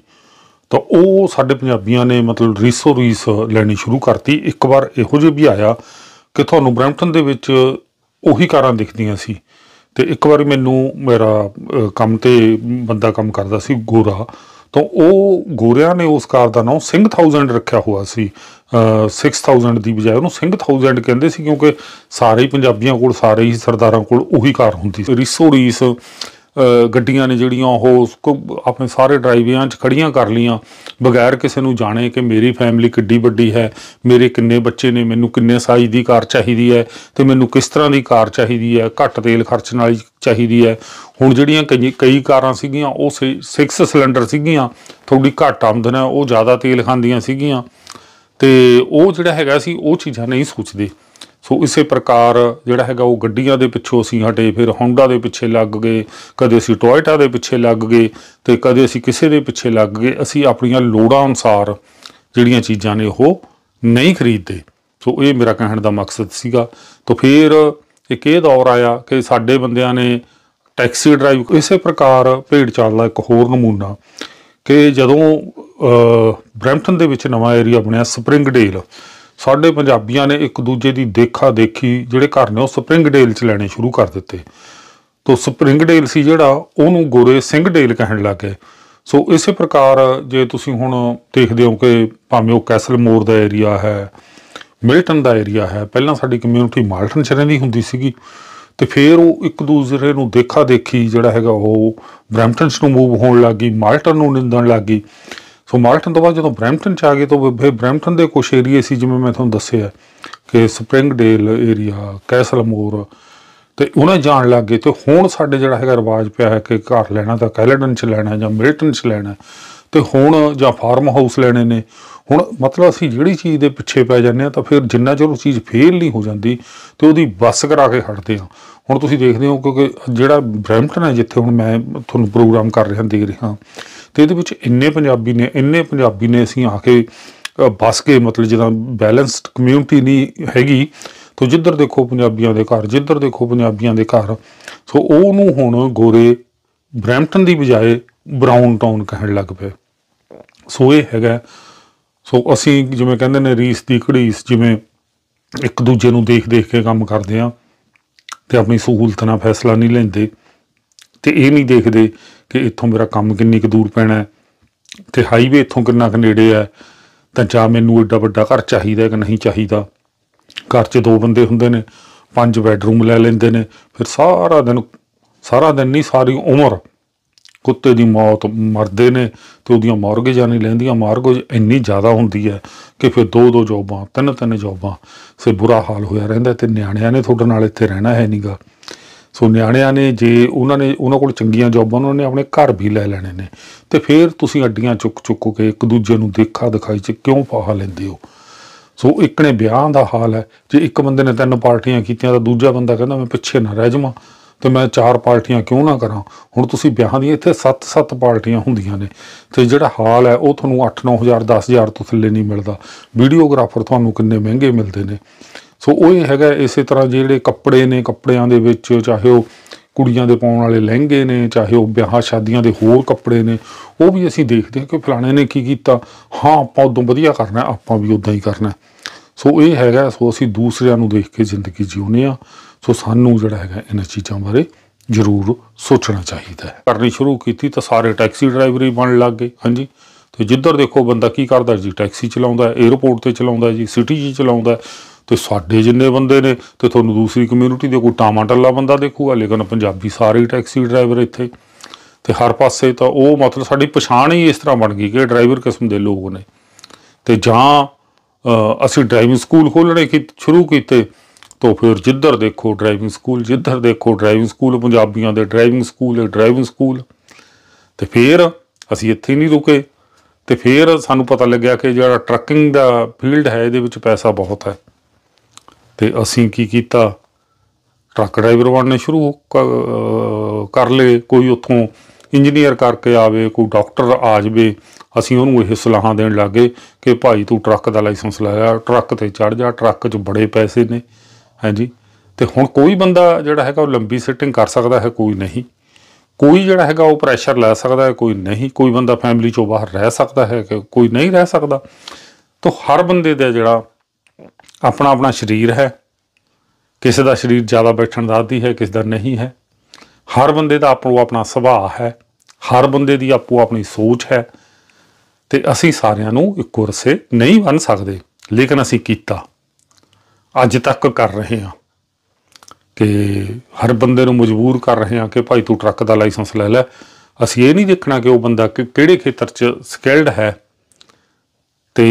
ਤਾਂ ਉਹ ਸਾਡੇ ਪੰਜਾਬੀਆਂ ਨੇ ਮਤਲਬ ਰੀਸੋ ਰੀਸ ਲੈਣੀ ਸ਼ੁਰੂ ਕਰਤੀ ਇੱਕ ਵਾਰ ਇਹੋ ਜਿਹਾ ਵੀ ਆਇਆ ਕਿ ਤੁਹਾਨੂੰ ਬ੍ਰੈਂਪਟਨ ਦੇ ਵਿੱਚ ਉਹੀ ਕਾਰਾਂ ਦਿਖਦੀਆਂ ਸੀ ਤੇ ਇੱਕ ਵਾਰੀ ਮੈਨੂੰ ਮੇਰਾ ਕੰਮ ਤੇ ਬੰਦਾ ਕੰਮ ਕਰਦਾ ਸੀ ਗੋਰਾ ਤਾਂ ਉਹ ਗੋਰਿਆਂ ਨੇ ਉਸ ਕਾਰ ਦਾ ਨਾਮ ਸਿੰਘ 1000 ਰੱਖਿਆ ਹੋਇਆ ਸੀ 6000 ਦੀ ਬਜਾਏ ਉਹਨੂੰ ਸਿੰਘ 1000 ਕਹਿੰਦੇ ਸੀ ਕਿਉਂਕਿ ਸਾਰੇ ਹੀ ਪੰਜਾਬੀਆਂ ਕੋਲ ਸਾਰੇ ਹੀ ਸਰਦਾਰਾਂ ਕੋਲ ਉਹੀ ਕਾਰ ਹੁੰਦੀ ਸੀ ਰੀਸੋ ਰੀਸ ਗੱਡੀਆਂ ਨੇ ਜਿਹੜੀਆਂ ਉਹ ਆਪਣੇ ਸਾਰੇ ਡਰਾਈਵਿਆਂ 'ਚ ਖੜੀਆਂ ਕਰ ਲੀਆਂ ਬਗੈਰ ਕਿਸੇ ਨੂੰ ਜਾਣੇ ਕਿ ਮੇਰੀ ਫੈਮਿਲੀ ਕਿੱਡੀ ਵੱਡੀ ਹੈ ਮੇਰੇ ਕਿੰਨੇ ਬੱਚੇ ਨੇ ਮੈਨੂੰ ਕਿੰਨੇ ਸਾਈਜ਼ ਦੀ ਕਾਰ ਚਾਹੀਦੀ ਹੈ ਤੇ ਮੈਨੂੰ ਕਿਸ ਤਰ੍ਹਾਂ ਦੀ ਕਾਰ ਚਾਹੀਦੀ ਹੈ ਘੱਟ ਤੇਲ ਖਰਚਣ ਵਾਲੀ ਚਾਹੀਦੀ ਹੈ ਹੁਣ ਜਿਹੜੀਆਂ ਕਈ ਕਾਰਾਂ ਸੀਗੀਆਂ ਉਹ 6 ਸਿਲੰਡਰ ਸੀਗੀਆਂ ਥੋੜੀ ਘੱਟ ਆਮਦਨ ਹੈ ਉਹ ਜ਼ਿਆਦਾ ਤੇਲ ਖਾਂਦੀਆਂ ਸੀਗੀਆਂ ਤੇ ਉਹ ਜਿਹੜਾ ਹੈਗਾ ਸੀ ਉਹ ਚੀਜ਼ਾਂ ਨਹੀਂ ਸੋਚਦੇ ਸੋ ਇਸੇ ਪ੍ਰਕਾਰ ਜਿਹੜਾ ਹੈਗਾ ਉਹ ਗੱਡੀਆਂ ਦੇ ਪਿੱਛੋਂ ਅਸੀਂ ਹਟੇ ਫਿਰ ਹੋਂਡਾ ਦੇ ਪਿੱਛੇ ਲੱਗ ਗਏ ਕਦੇ ਅਸੀਂ ਟੋਇਟਾ ਦੇ ਪਿੱਛੇ ਲੱਗ ਗਏ ਤੇ ਕਦੇ ਅਸੀਂ ਕਿਸੇ ਦੇ ਪਿੱਛੇ ਲੱਗ ਗਏ ਅਸੀਂ ਆਪਣੀਆਂ ਲੋੜਾਂ ਅਨੁਸਾਰ ਜਿਹੜੀਆਂ ਚੀਜ਼ਾਂ ਨੇ ਉਹ ਨਹੀਂ ਖਰੀਦਦੇ ਸੋ ਇਹ ਮੇਰਾ ਕਹਿਣ ਦਾ ਮਕਸਦ ਸੀਗਾ ਤੋ ਫਿਰ ਇੱਕ ਇਹ ਦੌਰ ਆਇਆ ਕਿ ਸਾਡੇ ਬੰਦਿਆਂ ਨੇ ਟੈਕਸੀ ਡਰਾਈਵ ਇਸੇ ਪ੍ਰਕਾਰ ਭੇਡ ਚਾਲ ਦਾ ਇੱਕ ਹੋਰ ਨਮੂਨਾ ਕਿ ਜਦੋਂ ਬ੍ਰੈਂਪਟਨ ਦੇ ਵਿੱਚ ਨਵਾਂ ਏਰੀਆ ਬਣਿਆ ਸਪ੍ਰਿੰਗਡੇਲ ਸਾਡੇ ਪੰਜਾਬੀਆਂ ਨੇ ਇੱਕ ਦੂਜੇ ਦੀ ਦੇਖਾ ਦੇਖੀ ਜਿਹੜੇ ਘਰ ਨੇ ਉਹ ਸਪ੍ਰਿੰਗ ਡੇਲ ਚ ਲੈਣੇ ਸ਼ੁਰੂ ਕਰ ਦਿੱਤੇ ਤੋਂ ਸਪ੍ਰਿੰਗ ਡੇਲ ਸੀ ਜਿਹੜਾ ਉਹਨੂੰ ਗੋਰੇ ਸਿੰਘ ਡੇਲ ਕਹਿਣ ਲੱਗੇ ਸੋ ਇਸੇ ਪ੍ਰਕਾਰ ਜੇ ਤੁਸੀਂ ਹੁਣ ਦੇਖਦੇ ਹੋ ਕਿ ਭਾਵੇਂ ਉਹ ਕੈਸਲ ਮੋਰ ਦਾ ਏਰੀਆ ਹੈ ਮਿਲਟਨ ਦਾ ਏਰੀਆ ਹੈ ਪਹਿਲਾਂ ਸਾਡੀ ਕਮਿਊਨਿਟੀ ਮਾਲਟਨ ਚ ਰਹਿੰਦੀ ਹੁੰਦੀ ਸੀਗੀ ਤੇ ਫਿਰ ਉਹ ਇੱਕ ਦੂਸਰੇ ਨੂੰ ਦੇਖਾ ਦੇਖੀ ਜਿਹੜਾ ਹੈਗਾ ਉਹ ਬ੍ਰੈਂਪਟਨ ਨੂੰ ਮੂਵ ਹੋਣ ਲੱਗੀ ਮਾਲਟਨ ਨੂੰ ਨਿੰਦਣ ਲੱਗੀ ਸੋ ਮਾਰਟਨ ਤੋਂ ਬਾਅਦ ਜਦੋਂ ਬ੍ਰੈਂਪਟਨ ਚ ਆ ਗਏ ਤਾਂ ਬੇ ਬ੍ਰੈਂਪਟਨ ਦੇ ਕੁਝ ਏਰੀਏ ਸੀ ਜਿਵੇਂ ਮੈਂ ਤੁਹਾਨੂੰ ਦੱਸਿਆ ਕਿ ਸਪ੍ਰਿੰਗਡੇਲ ਏਰੀਆ ਕੈਸਲਮੋਰ ਤੇ ਉਹਨੇ ਜਾਣ ਲੱਗ ਗਏ ਤੇ ਹੁਣ ਸਾਡੇ ਜਿਹੜਾ ਹੈਗਾ ਰਿਵਾਜ ਪਿਆ ਹੈ ਕਿ ਘਰ ਲੈਣਾ ਤਾਂ ਕੈਲਡਨ ਚ ਲੈਣਾ ਜਾਂ ਮਿਲਟਨ ਚ ਲੈਣਾ ਤੇ ਹੁਣ ਜਾਂ ਫਾਰਮ ਹਾਊਸ ਲੈਣੇ ਨੇ ਹੁਣ ਮਤਲਬ ਅਸੀਂ ਜਿਹੜੀ ਚੀਜ਼ ਦੇ ਪਿੱਛੇ ਪੈ ਜਾਂਦੇ ਆ ਤਾਂ ਫਿਰ ਜਿੰਨਾ ਚਿਰ ਉਹ ਚੀਜ਼ ਫੇਲ ਨਹੀਂ ਹੋ ਜਾਂਦੀ ਤੇ ਉਹਦੀ ਬੱਸ ਕਰਾ ਕੇ ਹਟਦੇ ਆ ਹੁਣ ਤੁਸੀਂ ਦੇਖਦੇ ਹੋ ਕਿਉਂਕਿ ਜਿਹੜਾ ਬ੍ਰੈਂਪਟਨ ਹੈ ਜਿੱਥੇ ਹੁਣ ਮੈਂ ਤੁਹਾਨੂੰ ਪ੍ਰੋਗਰਾਮ ਕਰ ਰਿਹਾ ਦੇਖ ਰਿਹਾ ਤੇ ਇਹਦੇ ਵਿੱਚ ਇੰਨੇ ਪੰਜਾਬੀ ਨੇ ਇੰਨੇ ਪੰਜਾਬੀ ਨੇ ਅਸੀਂ ਆ ਕੇ ਬਸ ਕੇ ਮਤਲਬ ਜਿਹੜਾ ਬੈਲੈਂਸਡ ਕਮਿਊਨਿਟੀ ਨਹੀਂ ਹੈਗੀ ਤੋ ਜਿੱਧਰ ਦੇਖੋ ਪੰਜਾਬੀਆਂ ਦੇ ਘਰ ਜਿੱਧਰ ਦੇਖੋ ਪੰਜਾਬੀਆਂ ਦੇ ਘਰ ਸੋ ਉਹ ਨੂੰ ਹੁਣ ਗੋਰੇ ਬ੍ਰੈਂਪਟਨ ਦੀ ਬਜਾਏ ਬਰਾਊਨ ਟਾਊਨ ਕਹਿਣ ਲੱਗ ਪਏ ਸੋ ਇਹ ਹੈਗਾ ਸੋ ਅਸੀਂ ਜਿਵੇਂ ਕਹਿੰਦੇ ਨੇ ਰੀਸ ਦੀ ਘੜੀਸ ਜਿਵੇਂ ਇੱਕ ਦੂਜੇ ਨੂੰ ਦੇਖ ਦੇਖ ਕੇ ਕੰਮ ਕਰਦੇ ਆ ਤੇ ਆਪਣੀ ਸਹੂਲਤ ਨਾਲ ਫੈਸਲਾ ਨਹੀਂ ਲੈਂਦੇ ਤੇ ਇਹ ਨਹੀਂ ਦੇਖਦੇ ਕਿ ਇੱਥੋਂ ਮੇਰਾ ਕੰਮ ਕਿੰਨੀ ਕੁ ਦੂਰ ਪੈਣਾ ਹੈ ਤੇ ਹਾਈਵੇ ਇੱਥੋਂ ਕਿੰਨਾ ਕੁ ਨੇੜੇ ਹੈ ਤਾਂ ਜਾਂ ਮੈਨੂੰ ਏਡਾ ਵੱਡਾ ਘਰ ਚਾਹੀਦਾ ਹੈ ਕਿ ਨਹੀਂ ਚਾਹੀਦਾ ਘਰ 'ਚ ਦੋ ਬੰਦੇ ਹੁੰਦੇ ਨੇ ਪੰਜ ਬੈੱਡਰੂਮ ਲੈ ਲੈਂਦੇ ਨੇ ਫਿਰ ਸਾਰਾ ਦਿਨ ਸਾਰਾ ਦਿਨ ਨਹੀਂ ਸਾਰੀ ਉਮਰ ਕੁੱਤੇ ਦੀ ਮੌਤ ਮਰਦੇ ਨੇ ਤੇ ਉਹਦੀਆਂ ਮਾਰਗੇਜਾਂ ਨਹੀਂ ਲੈਂਦੀਆਂ ਮਾਰਗੇਜ ਇੰਨੀ ਜ਼ਿਆਦਾ ਹੁੰਦੀ ਹੈ ਕਿ ਫਿਰ ਦੋ ਦੋ ਜੌਬਾਂ ਤਿੰਨ ਤਿੰਨ ਜੌਬਾਂ ਸੇ ਬੁਰਾ ਹਾਲ ਹੋਇਆ ਰਹਿੰਦਾ ਤੇ ਨਿਆਣਿਆਂ ਨੇ ਤੁਹਾਡੇ ਨਾਲ ਇੱਥੇ ਰਹਿਣਾ ਹੈ ਨਹੀਂਗਾ ਸੋ ਨਿਆਣਿਆਂ ਨੇ ਜੇ ਉਹਨਾਂ ਨੇ ਉਹਨਾਂ ਕੋਲ ਚੰਗੀਆਂ ਜੌਬਾਂ ਉਹਨਾਂ ਨੇ ਆਪਣੇ ਘਰ ਵੀ ਲੈ ਲੈਣੇ ਨੇ ਤੇ ਫਿਰ ਤੁਸੀਂ ਅੱਡੀਆਂ ਚੁੱਕ ਚੁੱਕ ਕੇ ਇੱਕ ਦੂਜੇ ਨੂੰ ਦੇਖਾ ਦਿਖਾਈ 'ਚ ਕਿਉਂ ਫਾਹਾ ਲੈਂਦੇ ਹੋ ਸੋ ਇੱਕ ਨੇ ਵਿਆਹ ਦਾ ਹਾਲ ਹੈ ਜੇ ਇੱਕ ਬੰਦੇ ਨੇ ਤਿੰਨ ਪਾਰਟੀਆਂ ਕੀਤੀਆਂ ਤਾਂ ਦੂਜਾ ਬੰਦਾ ਕਹਿੰਦਾ ਮੈਂ ਪਿੱਛੇ ਨਾ ਰਹਿ ਜਾਵਾਂ ਤੇ ਮੈਂ ਚਾਰ ਪਾਰਟੀਆਂ ਕਿਉਂ ਨਾ ਕਰਾਂ ਹੁਣ ਤੁਸੀਂ ਵਿਆਹਾਂ ਦੀ ਇੱਥੇ 7-7 ਪਾਰਟੀਆਂ ਹੁੰਦੀਆਂ ਨੇ ਤੇ ਜਿਹੜਾ ਹਾਲ ਹੈ ਉਹ ਤੁਹਾਨੂੰ 8-9000 10000 ਤੋਂ ਥੱਲੇ ਨਹੀਂ ਮਿਲਦਾ ਵੀਡੀਓਗ੍ਰਾਫਰ ਤੁਹਾਨੂੰ ਕਿੰਨੇ ਮਹਿੰਗੇ ਮਿਲਦੇ ਨੇ ਸੋ ਉਹ ਹੀ ਹੈਗਾ ਇਸੇ ਤਰ੍ਹਾਂ ਜਿਹੜੇ ਕੱਪੜੇ ਨੇ ਕੱਪੜਿਆਂ ਦੇ ਵਿੱਚ ਚਾਹੇ ਉਹ ਕੁੜੀਆਂ ਦੇ ਪਾਉਣ ਵਾਲੇ ਲਹਿੰਗੇ ਨੇ ਚਾਹੇ ਉਹ ਵਿਆਹ ਸ਼ਾਦੀਆਂ ਦੇ ਹੋਰ ਕੱਪੜੇ ਨੇ ਉਹ ਵੀ ਅਸੀਂ ਦੇਖਦੇ ਹਾਂ ਕਿ ਫਲਾਣੇ ਨੇ ਕੀ ਕੀਤਾ ਹਾਂ ਆਪਾਂ ਉਦੋਂ ਵਧੀਆ ਕਰਨਾ ਆਪਾਂ ਵੀ ਉਦਾਂ ਹੀ ਕਰਨਾ ਸੋ ਇਹ ਹੈਗਾ ਸੋ ਅਸੀਂ ਦੂਸਰਿਆਂ ਨੂੰ ਦੇਖ ਕੇ ਜ਼ਿੰਦਗੀ ਜਿਉਂਦੇ ਆ ਸੋ ਸਾਨੂੰ ਜਿਹੜਾ ਹੈਗਾ ਇਹਨਾਂ ਚੀਜ਼ਾਂ ਬਾਰੇ ਜ਼ਰੂਰ ਸੋਚਣਾ ਚਾਹੀਦਾ ਹੈ ਕਰਨੀ ਸ਼ੁਰੂ ਕੀਤੀ ਤਾਂ ਸਾਰੇ ਟੈਕਸੀ ਡਰਾਈਵਰ ਹੀ ਬਣ ਲੱਗ ਗਏ ਹਾਂਜੀ ਤੇ ਜਿੱਧਰ ਦੇਖੋ ਬੰਦਾ ਕੀ ਕਰਦਾ ਜੀ ਟੈਕਸੀ ਚਲਾਉਂਦਾ 에어ਪੋਰਟ ਤੇ ਚਲਾਉਂਦਾ ਜੀ ਸਿਟੀ 'ਚ ਚਲਾਉਂਦਾ ਤੇ ਸਾਡੇ ਜਿੰਨੇ ਬੰਦੇ ਨੇ ਤੇ ਤੁਹਾਨੂੰ ਦੂਸਰੀ ਕਮਿਊਨਿਟੀ ਦੇ ਕੋਈ ਟਾਮਾ ਟੱਲਾ ਬੰਦਾ ਦੇਖੂਗਾ ਲੇਕਿਨ ਪੰਜਾਬੀ ਸਾਰੇ ਟੈਕਸੀ ਡਰਾਈਵਰ ਇੱਥੇ ਤੇ ਹਰ ਪਾਸੇ ਤਾਂ ਉਹ ਮਤਲਬ ਸਾਡੀ ਪਛਾਣ ਹੀ ਇਸ ਤਰ੍ਹਾਂ ਬਣ ਗਈ ਕਿ ਡਰਾਈਵਰ ਕਿਸਮ ਦੇ ਲੋਕ ਨੇ ਤੇ ਜਾਂ ਅਸੀਂ ਡਰਾਈਵਿੰਗ ਸਕੂਲ ਖੋਲਣੇ ਕੀ ਸ਼ੁਰੂ ਕੀਤੇ ਤੋਂ ਫਿਰ ਜਿੱਧਰ ਦੇਖੋ ਡਰਾਈਵਿੰਗ ਸਕੂਲ ਜਿੱਧਰ ਦੇਖੋ ਡਰਾਈਵਿੰਗ ਸਕੂਲ ਪੰਜਾਬੀਆਂ ਦੇ ਡਰਾਈਵਿੰਗ ਸਕੂਲ ਡਰਾਈਵਿੰਗ ਸਕੂਲ ਤੇ ਫਿਰ ਅਸੀਂ ਇੱਥੇ ਨਹੀਂ ਰੁਕੇ ਤੇ ਫਿਰ ਸਾਨੂੰ ਪਤਾ ਲੱਗਿਆ ਕਿ ਜਿਹੜਾ ਟਰੱਕਿੰਗ ਦਾ ਫੀਲਡ ਹੈ ਇਹਦੇ ਵਿੱਚ ਪੈਸਾ ਬਹੁਤ ਹੈ ਤੇ ਅਸੀਂ ਕੀ ਕੀਤਾ ਟਰੱਕ ਡਰਾਈਵਰ ਬਣਨੇ ਸ਼ੁਰੂ ਕਰ ਲਏ ਕੋਈ ਉੱਥੋਂ ਇੰਜੀਨੀਅਰ ਕਰਕੇ ਆਵੇ ਕੋਈ ਡਾਕਟਰ ਆ ਜਵੇ ਅਸੀਂ ਉਹਨੂੰ ਇਹ ਸਲਾਹਾਂ ਦੇਣ ਲੱਗੇ ਕਿ ਭਾਈ ਤੂੰ ਟਰੱਕ ਦਾ ਲਾਇਸੈਂਸ ਲਾਇਆ ਟਰੱਕ ਤੇ ਚੜ ਜਾ ਟਰੱਕ 'ਚ ਬੜੇ ਪੈਸੇ ਨੇ ਹਾਂਜੀ ਤੇ ਹੁਣ ਕੋਈ ਬੰਦਾ ਜਿਹੜਾ ਹੈਗਾ ਉਹ ਲੰਬੀ ਸਿਟਿੰਗ ਕਰ ਸਕਦਾ ਹੈ ਕੋਈ ਨਹੀਂ ਕੋਈ ਜਿਹੜਾ ਹੈਗਾ ਉਹ ਪ੍ਰੈਸ਼ਰ ਲੈ ਸਕਦਾ ਹੈ ਕੋਈ ਨਹੀਂ ਕੋਈ ਬੰਦਾ ਫੈਮਿਲੀ ਚੋਂ ਬਾਹਰ ਰਹਿ ਸਕਦਾ ਹੈ ਕਿ ਕੋਈ ਨਹੀਂ ਰਹਿ ਸਕਦਾ ਤਾਂ ਹਰ ਬੰਦੇ ਦਾ ਜਿਹੜਾ ਆਪਣਾ ਆਪਣਾ ਸਰੀਰ ਹੈ ਕਿਸੇ ਦਾ ਸਰੀਰ ਜ਼ਿਆਦਾ ਬੈਠਣ ਦਾ ਆਦੀ ਹੈ ਕਿਸੇ ਦਾ ਨਹੀਂ ਹੈ ਹਰ ਬੰਦੇ ਦਾ ਆਪੋ ਆਪਣਾ ਸੁਭਾਅ ਹੈ ਹਰ ਬੰਦੇ ਦੀ ਆਪੋ ਆਪਣੀ ਸੋਚ ਹੈ ਤੇ ਅਸੀਂ ਸਾਰਿਆਂ ਨੂੰ ਇੱਕੋ ਰਸੇ ਨਹੀਂ ਬਣ ਸਕਦੇ ਲੇਕਿਨ ਅਸੀਂ ਕੀਤਾ ਅੱਜ ਤੱਕ ਕਰ ਰਹੇ ਹਾਂ ਕਿ ਹਰ ਬੰਦੇ ਨੂੰ ਮਜਬੂਰ ਕਰ ਰਹੇ ਹਾਂ ਕਿ ਭਾਈ ਤੂੰ ਟਰੱਕ ਦਾ ਲਾਇਸੈਂਸ ਲੈ ਲੈ ਅਸੀਂ ਇਹ ਨਹੀਂ ਦੇਖਣਾ ਕਿ ਉਹ ਬੰਦਾ ਕਿਹੜੇ ਖੇਤਰ 'ਚ ਸਕਿਲਡ ਹੈ ਤੇ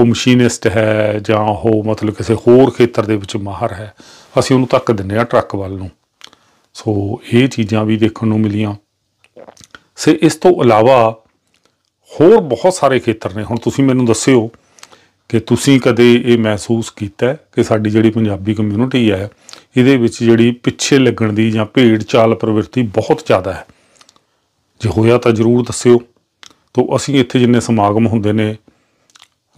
ਉਹ ਮਸ਼ੀਨਿਸਟ ਹੈ ਜਾਂ ਉਹ ਮਤਲਬ ਕਿਸੇ ਹੋਰ ਖੇਤਰ ਦੇ ਵਿੱਚ ਮਾਹਰ ਹੈ ਅਸੀਂ ਉਹਨੂੰ ਤੱਕ ਦਿੰਨੇ ਆ ਟਰੱਕ ਵੱਲ ਨੂੰ ਸੋ ਇਹ ਚੀਜ਼ਾਂ ਵੀ ਦੇਖਣ ਨੂੰ ਮਿਲੀਆਂ ਸੇ ਇਸ ਤੋਂ ਇਲਾਵਾ ਹੋਰ ਬਹੁਤ ਸਾਰੇ ਖੇਤਰ ਨੇ ਹੁਣ ਤੁਸੀਂ ਮੈਨੂੰ ਦੱਸਿਓ ਕਿ ਤੁਸੀਂ ਕਦੇ ਇਹ ਮਹਿਸੂਸ ਕੀਤਾ ਕਿ ਸਾਡੀ ਜਿਹੜੀ ਪੰਜਾਬੀ ਕਮਿਊਨਿਟੀ ਹੈ ਇਹਦੇ ਵਿੱਚ ਜਿਹੜੀ ਪਿੱਛੇ ਲੱਗਣ ਦੀ ਜਾਂ ਭੇਡ ਚਾਲ ਪ੍ਰਵਿਰਤੀ ਬਹੁਤ ਜ਼ਿਆਦਾ ਹੈ ਜੇ ਹੋਇਆ ਤਾਂ ਜ਼ਰੂਰ ਦੱਸਿਓ ਤੋਂ ਅਸੀਂ ਇੱਥੇ ਜਿੰਨੇ ਸਮਾਗਮ ਹੁੰਦੇ ਨੇ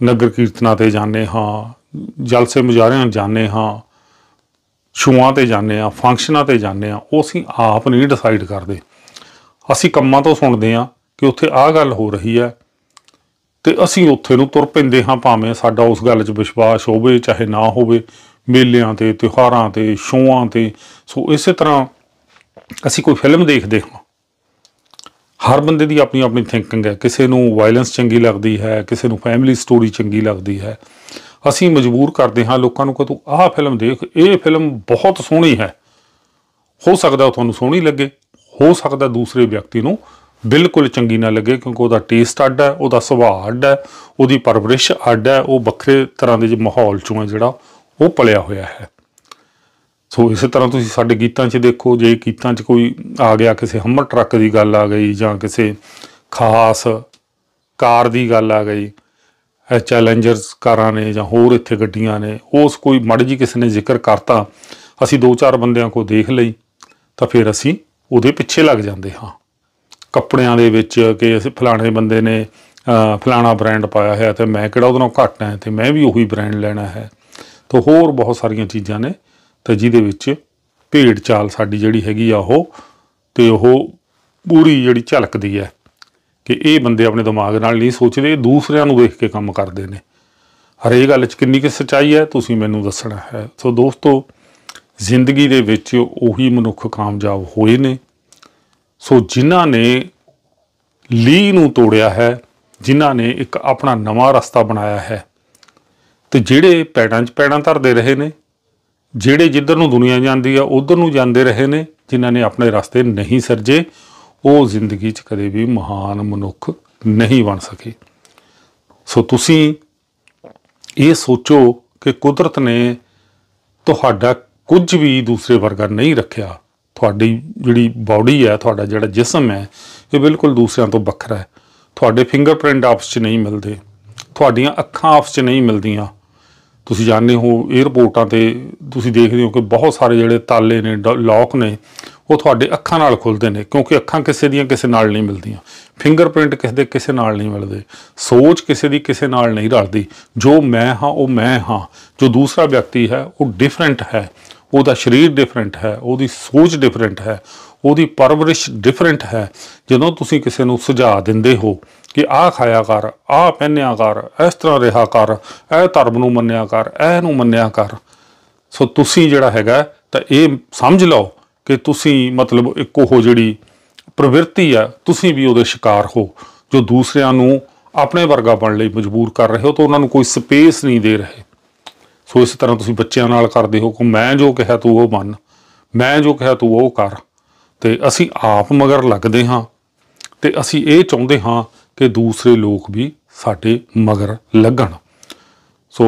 ਨਗਰ ਕੀਰਤਨਾਂ ਤੇ ਜਾਂਦੇ ਹਾਂ ਜਲਸੇ ਮੁਜਾਰਿਆਂ ਜਾਂਦੇ ਹਾਂ ਛੂਆਂ ਤੇ ਜਾਂਦੇ ਹਾਂ ਫੰਕਸ਼ਨਾਂ ਤੇ ਜਾਂਦੇ ਹਾਂ ਉਹ ਅਸੀਂ ਆਪ ਨਹੀਂ ਡਿਸਾਈਡ ਕਰਦੇ ਅਸੀਂ ਕੰਮਾਂ ਤੋਂ ਸੁਣਦੇ ਹਾਂ ਕਿ ਉੱਥੇ ਆਹ ਗੱਲ ਹੋ ਰਹੀ ਹੈ ਤੇ ਅਸੀਂ ਉੱਥੇ ਨੂੰ ਤੁਰ ਪੈਂਦੇ ਹਾਂ ਭਾਵੇਂ ਸਾਡਾ ਉਸ ਗੱਲ 'ਚ ਵਿਸ਼ਵਾਸ ਹੋਵੇ ਚਾਹੇ ਨਾ ਹੋਵੇ ਮੇਲਿਆਂ ਤੇ ਤਿਉਹਾਰਾਂ ਤੇ ਸ਼ੋਆਂ ਤੇ ਸੋ ਇਸੇ ਤਰ੍ਹਾਂ ਅਸੀਂ ਕੋਈ ਫਿਲਮ ਦੇਖਦੇ ਹਾਂ ਹਰ ਬੰਦੇ ਦੀ ਆਪਣੀ ਆਪਣੀ ਥਿੰਕਿੰਗ ਹੈ ਕਿਸੇ ਨੂੰ ਵਾਇਲੈਂਸ ਚੰਗੀ ਲੱਗਦੀ ਹੈ ਕਿਸੇ ਨੂੰ ਫੈਮਿਲੀ ਸਟੋਰੀ ਚੰਗੀ ਲੱਗਦੀ ਹੈ ਅਸੀਂ ਮਜਬੂਰ ਕਰਦੇ ਹਾਂ ਲੋਕਾਂ ਨੂੰ ਕਿ ਤੂੰ ਆਹ ਫਿਲਮ ਦੇਖ ਇਹ ਫਿਲਮ ਬਹੁਤ ਸੋਹਣੀ ਹੈ ਹੋ ਸਕਦਾ ਤੁਹਾਨੂੰ ਸੋਹਣੀ ਲੱਗੇ ਹੋ ਸਕਦਾ ਦੂਸਰੇ ਵਿਅਕਤੀ ਨੂੰ ਬਿਲਕੁਲ ਚੰਗੀ ਨਾ ਲੱਗੇ ਕਿਉਂਕਿ ਉਹਦਾ ਟੇਸਟ ਅੱਡ ਹੈ ਉਹਦਾ ਸੁਭਾਅ ਅੱਡ ਹੈ ਉਹਦੀ ਪਰਵਰਿਸ਼ ਅੱਡ ਹੈ ਉਹ ਵੱਖਰੇ ਤਰ੍ਹਾਂ ਦੇ ਮਾਹੌਲ ਚੋਂ ਹੈ ਜਿਹੜਾ ਉਹ ਪਲਿਆ ਹੋਇਆ ਹੈ ਸੋ ਇਸੇ ਤਰ੍ਹਾਂ ਤੁਸੀਂ ਸਾਡੇ ਗੀਤਾਂ 'ਚ ਦੇਖੋ ਜੇ ਗੀਤਾਂ 'ਚ ਕੋਈ ਆ ਗਿਆ ਕਿਸੇ ਹਮਰ ਟਰੱਕ ਦੀ ਗੱਲ ਆ ਗਈ ਜਾਂ ਕਿਸੇ ਖਾਸ ਕਾਰ ਦੀ ਗੱਲ ਆ ਗਈ ਐ ਚੈਲੰਜਰਸ ਕਾਰਾਂ ਨੇ ਜਾਂ ਹੋਰ ਇੱਥੇ ਗੱਡੀਆਂ ਨੇ ਉਸ ਕੋਈ ਮੜ ਜੀ ਕਿਸੇ ਨੇ ਜ਼ਿਕਰ ਕਰਤਾ ਅਸੀਂ ਦੋ ਚਾਰ ਬੰਦਿਆਂ ਕੋ ਦੇਖ ਲਈ ਤਾਂ ਫਿਰ ਅਸੀਂ ਉਹਦੇ ਪਿੱਛੇ ਲੱਗ ਜਾਂਦੇ ਹਾਂ ਕੱਪੜਿਆਂ ਦੇ ਵਿੱਚ ਕਿ ਅਸੀਂ ਫਲਾਣੇ ਬੰਦੇ ਨੇ ਫਲਾਣਾ ਬ੍ਰਾਂਡ ਪਾਇਆ ਹੈ ਤੇ ਮੈਂ ਕਿਹੜਾ ਉਹਦੇ ਨਾਲੋਂ ਘੱਟ ਹੈ ਤੇ ਮੈਂ ਵੀ ਉਹੀ ਬ੍ਰਾਂਡ ਲੈਣਾ ਹੈ ਤੋ ਹੋਰ ਬਹੁਤ ਸਾਰੀਆਂ ਚੀਜ਼ਾਂ ਨੇ ਤਾਂ ਜਿਹਦੇ ਵਿੱਚ ਭੇਡ ਚਾਲ ਸਾਡੀ ਜਿਹੜੀ ਹੈਗੀ ਆ ਉਹ ਤੇ ਉਹ ਪੂਰੀ ਜਿਹੜੀ ਝਲਕਦੀ ਹੈ ਕਿ ਇਹ ਬੰਦੇ ਆਪਣੇ ਦਿਮਾਗ ਨਾਲ ਨਹੀਂ ਸੋਚਦੇ ਦੂਸਰਿਆਂ ਨੂੰ ਦੇਖ ਕੇ ਕੰਮ ਕਰਦੇ ਨੇ ਹਰੇਕ ਗੱਲ 'ਚ ਕਿੰਨੀ ਕਿ ਸਚਾਈ ਹੈ ਤੁਸੀਂ ਮੈਨੂੰ ਦੱਸਣਾ ਹੈ ਸੋ ਦੋਸਤੋ ਜ਼ਿੰਦਗੀ ਦੇ ਵਿੱਚ ਉਹੀ ਮਨੁੱਖ ਕਾਮਯਾਬ ਹੋਏ ਨੇ ਸੋ ਜਿਨ੍ਹਾਂ ਨੇ ਲੀ ਨੂੰ ਤੋੜਿਆ ਹੈ ਜਿਨ੍ਹਾਂ ਨੇ ਇੱਕ ਆਪਣਾ ਨਵਾਂ ਰਸਤਾ ਬਣਾਇਆ ਹੈ ਤੇ ਜਿਹੜੇ ਪੈੜਾਂ 'ਚ ਪੈੜਾਂ ਧਰਦੇ ਰਹੇ ਨੇ ਜਿਹੜੇ ਜਿੱਧਰ ਨੂੰ ਦੁਨੀਆ ਜਾਂਦੀ ਆ ਉਧਰ ਨੂੰ ਜਾਂਦੇ ਰਹੇ ਨੇ ਜਿਨ੍ਹਾਂ ਨੇ ਆਪਣੇ ਰਸਤੇ ਨਹੀਂ ਸਰਜੇ ਉਹ ਜ਼ਿੰਦਗੀ 'ਚ ਕਦੇ ਵੀ ਮਹਾਨ ਮਨੁੱਖ ਨਹੀਂ ਬਣ ਸਕੇ ਸੋ ਤੁਸੀਂ ਇਹ ਸੋਚੋ ਕਿ ਕੁਦਰਤ ਨੇ ਤੁਹਾਡਾ ਕੁਝ ਵੀ ਦੂਸਰੇ ਵਰਗਾ ਨਹੀਂ ਰੱਖਿਆ ਤੁਹਾਡੀ ਜਿਹੜੀ ਬਾਡੀ ਹੈ ਤੁਹਾਡਾ ਜਿਹੜਾ ਜਿਸਮ ਹੈ ਇਹ ਬਿਲਕੁਲ ਦੂਸਰਿਆਂ ਤੋਂ ਵੱਖਰਾ ਹੈ ਤੁਹਾਡੇ ਫਿੰਗਰਪ੍ਰਿੰਟ ਆਪਸ 'ਚ ਨਹੀਂ ਮਿਲਦੇ ਤੁਹਾਡੀਆਂ ਅੱਖਾਂ ਆਪਸ 'ਚ ਨਹੀਂ ਮਿਲਦੀਆਂ ਤੁਸੀਂ ਜਾਣਦੇ ਹੋ 에어ਪੋਰਟਾਂ ਤੇ ਤੁਸੀਂ ਦੇਖਦੇ ਹੋ ਕਿ ਬਹੁਤ ਸਾਰੇ ਜਿਹੜੇ ਤਾਲੇ ਨੇ ਲੌਕ ਨੇ ਉਹ ਤੁਹਾਡੇ ਅੱਖਾਂ ਨਾਲ ਖੁੱਲਦੇ ਨੇ ਕਿਉਂਕਿ ਅੱਖਾਂ ਕਿਸੇ ਦੀਆਂ ਕਿਸੇ ਨਾਲ ਨਹੀਂ ਮਿਲਦੀਆਂ ਫਿੰਗਰਪ੍ਰਿੰਟ ਕਿਸੇ ਦੇ ਕਿਸੇ ਨਾਲ ਨਹੀਂ ਮਿਲਦੇ ਸੋਚ ਕਿਸੇ ਦੀ ਕਿਸੇ ਨਾਲ ਨਹੀਂ ਰਲਦੀ ਜੋ ਮੈਂ ਹਾਂ ਉਹ ਮੈਂ ਹਾਂ ਜੋ ਦੂਸਰਾ ਵਿਅਕਤੀ ਹੈ ਉਹ ਡਿਫਰੈਂਟ ਹੈ ਉਹਦਾ ਸਰੀਰ ਡਿਫਰੈਂਟ ਹੈ ਉਹਦੀ ਸੋਚ ਡਿਫਰੈਂਟ ਹੈ ਉਹਦੀ ਪਰਵਰਿਸ਼ ਡਿਫਰੈਂਟ ਹੈ ਜਦੋਂ ਤੁਸੀਂ ਕਿਸੇ ਨੂੰ ਸੁਝਾਅ ਦਿੰਦੇ ਹੋ ਕਿ ਆਹ ਖਾਇਆ ਕਰ ਆਹ ਪਹਿਨਿਆ ਕਰ ਇਸ ਤਰ੍ਹਾਂ ਰਿਹਾ ਕਰ ਇਹ ਧਰਮ ਨੂੰ ਮੰਨਿਆ ਕਰ ਇਹ ਨੂੰ ਮੰਨਿਆ ਕਰ ਸੋ ਤੁਸੀਂ ਜਿਹੜਾ ਹੈਗਾ ਤਾਂ ਇਹ ਸਮਝ ਲਓ ਕਿ ਤੁਸੀਂ ਮਤਲਬ ਇੱਕੋ ਹੋ ਜਿਹੜੀ ਪ੍ਰਵਿਰਤੀ ਆ ਤੁਸੀਂ ਵੀ ਉਹਦੇ ਸ਼ਿਕਾਰ ਹੋ ਜੋ ਦੂਸਰਿਆਂ ਨੂੰ ਆਪਣੇ ਵਰਗਾ ਬਣ ਲਈ ਮਜਬੂਰ ਕਰ ਰਹੇ ਹੋ ਤਾਂ ਉਹਨਾਂ ਨੂੰ ਕੋਈ ਸਪੇਸ ਨਹੀਂ ਦੇ ਰਹੇ ਸੋ ਇਸ ਤਰ੍ਹਾਂ ਤੁਸੀਂ ਬੱਚਿਆਂ ਨਾਲ ਕਰਦੇ ਹੋ ਕਿ ਮੈਂ ਜੋ ਕਿਹਾ ਤੂੰ ਉਹ ਮੰਨ ਮੈਂ ਜੋ ਕਿਹਾ ਤੂੰ ਉਹ ਕਰ ਤੇ ਅਸੀਂ ਆਪ ਮਗਰ ਲੱਗਦੇ ਹਾਂ ਤੇ ਅਸੀਂ ਇਹ ਚਾਹੁੰਦੇ ਹਾਂ ਕਿ ਦੂਸਰੇ ਲੋਕ ਵੀ ਸਾਡੇ ਮਗਰ ਲੱਗਣ ਸੋ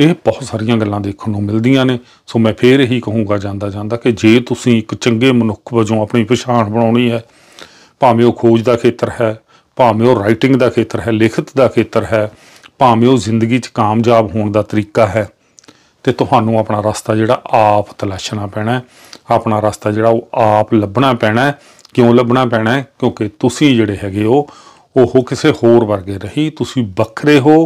ਇਹ ਬਹੁਤ ਸਾਰੀਆਂ ਗੱਲਾਂ ਦੇਖਣ ਨੂੰ ਮਿਲਦੀਆਂ ਨੇ ਸੋ ਮੈਂ ਫੇਰ ਇਹੀ ਕਹੂੰਗਾ ਜਾਂਦਾ ਜਾਂਦਾ ਕਿ ਜੇ ਤੁਸੀਂ ਇੱਕ ਚੰਗੇ ਮਨੁੱਖ ਵਜੋਂ ਆਪਣੀ ਪਛਾਣ ਬਣਾਉਣੀ ਹੈ ਭਾਵੇਂ ਉਹ ਖੋਜ ਦਾ ਖੇਤਰ ਹੈ ਭਾਵੇਂ ਉਹ ਰਾਈਟਿੰਗ ਦਾ ਖੇਤਰ ਹੈ ਲਿਖਤ ਦਾ ਖੇਤਰ ਹੈ ਭਾਵੇਂ ਉਹ ਜ਼ਿੰਦਗੀ 'ਚ ਕਾਮਯਾਬ ਹੋਣ ਦਾ ਤਰੀਕਾ ਹੈ ਤੇ ਤੁਹਾਨੂੰ ਆਪਣਾ ਰਸਤਾ ਜਿਹੜਾ ਆਪ ਤਲਾਸ਼ਣਾ ਪੈਣਾ ਆਪਣਾ ਰਸਤਾ ਜਿਹੜਾ ਉਹ ਆਪ ਲੱਭਣਾ ਪੈਣਾ ਕਿਉਂ ਲੱਭਣਾ ਪੈਣਾ ਕਿਉਂਕਿ ਤੁਸੀਂ ਜਿਹੜੇ ਹੈਗੇ ਹੋ ਉਹ ਕਿਸੇ ਹੋਰ ਵਰਗੇ ਰਹੀ ਤੁਸੀਂ ਵੱਖਰੇ ਹੋ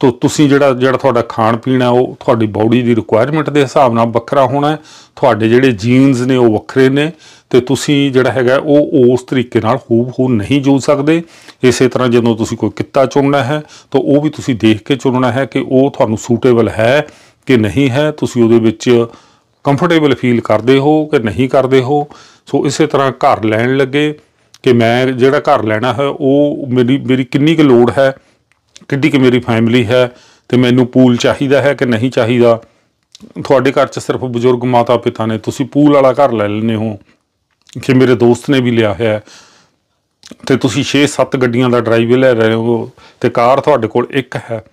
ਤੋ ਤੁਸੀਂ ਜਿਹੜਾ ਜਿਹੜਾ ਤੁਹਾਡਾ ਖਾਣ ਪੀਣ ਹੈ ਉਹ ਤੁਹਾਡੀ ਬਾਡੀ ਦੀ ਰਿਕੁਆਇਰਮੈਂਟ ਦੇ ਹਿਸਾਬ ਨਾਲ ਵੱਖਰਾ ਹੋਣਾ ਤੁਹਾਡੇ ਜਿਹੜੇ ਜੀਨਸ ਨੇ ਉਹ ਵੱਖਰੇ ਨੇ ਤੇ ਤੁਸੀਂ ਜਿਹੜਾ ਹੈਗਾ ਉਹ ਉਸ ਤਰੀਕੇ ਨਾਲ ਖੂਬ ਹੋ ਨਹੀਂ ਜੂ ਸਕਦੇ ਇਸੇ ਤਰ੍ਹਾਂ ਜਦੋਂ ਤੁਸੀਂ ਕੋਈ ਕਿੱਤਾ ਚੁਣਨਾ ਹੈ ਤਾਂ ਉਹ ਵੀ ਤੁਸੀਂ ਦੇਖ ਕੇ ਚੁਣਨਾ ਹੈ ਕਿ ਉਹ ਤੁਹਾਨੂੰ ਸੂਟੇਬਲ ਹੈ ਕਿ ਨਹੀਂ ਹੈ ਤੁਸੀਂ ਉਹਦੇ ਵਿੱਚ ਕੰਫਰਟੇਬਲ ਫੀਲ ਕਰਦੇ ਹੋ ਕਿ ਨਹੀਂ ਕਰਦੇ ਹੋ ਸੋ ਇਸੇ ਤਰ੍ਹਾਂ ਘਰ ਲੈਣ ਲੱਗੇ ਕਿ ਮੈਂ ਜਿਹੜਾ ਘਰ ਲੈਣਾ ਹੈ ਉਹ ਮੇਰੀ ਮੇਰੀ ਕਿੰਨੀ ਕੁ ਲੋੜ ਹੈ ਕਿੱਡੀ ਕਿ ਮੇਰੀ ਫੈਮਿਲੀ ਹੈ ਤੇ ਮੈਨੂੰ ਪੂਲ ਚਾਹੀਦਾ ਹੈ ਕਿ ਨਹੀਂ ਚਾਹੀਦਾ ਤੁਹਾਡੇ ਘਰ 'ਚ ਸਿਰਫ ਬਜ਼ੁਰਗ ਮਾਤਾ ਪਿਤਾ ਨੇ ਤੁਸੀਂ ਪੂਲ ਵਾਲਾ ਘਰ ਲੈ ਲੈਨੇ ਹੋ ਕਿ ਮੇਰੇ ਦੋਸਤ ਨੇ ਵੀ ਲਿਆ ਹੈ ਤੇ ਤੁਸੀਂ 6-7 ਗੱਡੀਆਂ ਦਾ ਡਰਾਈਵਰ ਲੈ ਰਹੇ ਹੋ ਤੇ ਕਾਰ ਤੁਹਾਡੇ ਕੋਲ ਇੱਕ ਹੈ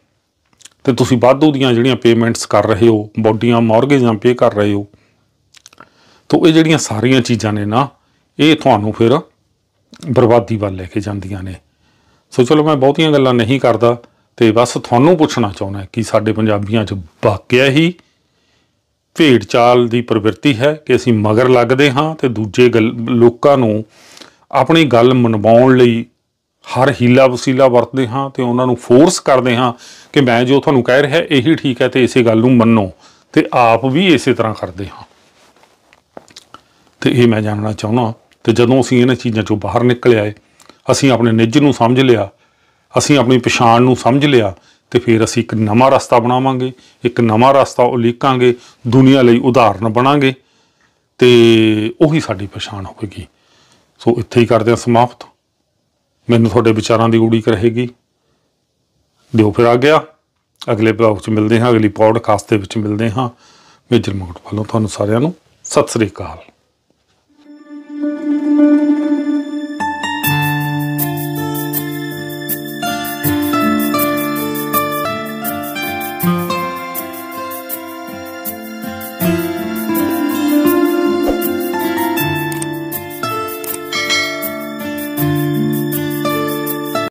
ਤੇ ਤੁਸੀਂ ਵਾਧੂ ਦੀਆਂ ਜਿਹੜੀਆਂ ਪੇਮੈਂਟਸ ਕਰ ਰਹੇ ਹੋ ਬੋਡੀਆਂ ਮਾਰਗੇਜਾਂ ਪੇ ਕਰ ਰਹੇ ਹੋ ਤੋਂ ਇਹ ਜਿਹੜੀਆਂ ਸਾਰੀਆਂ ਚੀਜ਼ਾਂ ਨੇ ਨਾ ਇਹ ਤੁਹਾਨੂੰ ਫਿਰ ਬਰਬਾਦੀ ਵੱਲ ਲੈ ਕੇ ਜਾਂਦੀਆਂ ਨੇ ਸੋ ਚਲੋ ਮੈਂ ਬਹੁਤੀਆਂ ਗੱਲਾਂ ਨਹੀਂ ਕਰਦਾ ਤੇ ਬਸ ਤੁਹਾਨੂੰ ਪੁੱਛਣਾ ਚਾਹੁੰਦਾ ਕਿ ਸਾਡੇ ਪੰਜਾਬੀਆਂ 'ਚ ਵਾਕਿਆ ਹੀ ਭੇਡ ਚਾਲ ਦੀ ਪ੍ਰਵਿਰਤੀ ਹੈ ਕਿ ਅਸੀਂ ਮਗਰ ਲੱਗਦੇ ਹਾਂ ਤੇ ਦੂਜੇ ਲੋਕਾਂ ਨੂੰ ਆਪਣੀ ਗੱਲ ਮਨਵਾਉਣ ਲਈ ਹਰ ਹੀਲਾ ਵਸੀਲਾ ਵਰਤਦੇ ਹਾਂ ਤੇ ਉਹਨਾਂ ਨੂੰ ਫੋਰਸ ਕਰਦੇ ਹਾਂ ਕਿ ਮੈਂ ਜੋ ਤੁਹਾਨੂੰ ਕਹਿ ਰਿਹਾ ਇਹੀ ਠੀਕ ਹੈ ਤੇ ਇਸੇ ਗੱਲ ਨੂੰ ਮੰਨੋ ਤੇ ਆਪ ਵੀ ਇਸੇ ਤਰ੍ਹਾਂ ਕਰਦੇ ਹਾਂ ਤੇ ਇਹ ਮੈਂ ਜਾਣਨਾ ਚਾਹੁੰਦਾ ਤੇ ਜਦੋਂ ਅਸੀਂ ਇਹਨਾਂ ਚੀਜ਼ਾਂ ਚੋਂ ਬਾਹਰ ਨਿਕਲ ਆਏ ਅਸੀਂ ਆਪਣੇ ਨਿੱਜ ਨੂੰ ਸਮਝ ਲਿਆ ਅਸੀਂ ਆਪਣੀ ਪਛਾਣ ਨੂੰ ਸਮਝ ਲਿਆ ਤੇ ਫਿਰ ਅਸੀਂ ਇੱਕ ਨਵਾਂ ਰਸਤਾ ਬਣਾਵਾਂਗੇ ਇੱਕ ਨਵਾਂ ਰਸਤਾ ਉਲੀਕਾਂਗੇ ਦੁਨੀਆ ਲਈ ਉਦਾਹਰਨ ਬਣਾਂਗੇ ਤੇ ਉਹੀ ਸਾਡੀ ਪਛਾਣ ਹੋਵੇਗੀ ਸੋ ਇੱਥੇ ਹੀ ਕਰਦੇ ਹਾਂ ਸਮਾਪਤ ਮੈਨੂੰ ਤੁਹਾਡੇ ਵਿਚਾਰਾਂ ਦੀ ਉਡੀਕ ਰਹੇਗੀ ਦਿਓ ਫਿਰ ਆ ਗਿਆ ਅਗਲੇ ਬਲੌਗ 'ਚ ਮਿਲਦੇ ਹਾਂ ਅਗਲੀ ਪੌਡਕਾਸਟ ਦੇ ਵਿੱਚ ਮਿਲਦੇ ਹਾਂ ਮੇਜਰ ਮੋਟ ਵੱਲੋਂ ਤੁਹਾਨੂੰ ਸਾਰਿਆਂ ਨੂੰ ਸਤਿ ਸ੍ਰੀ ਅਕਾਲ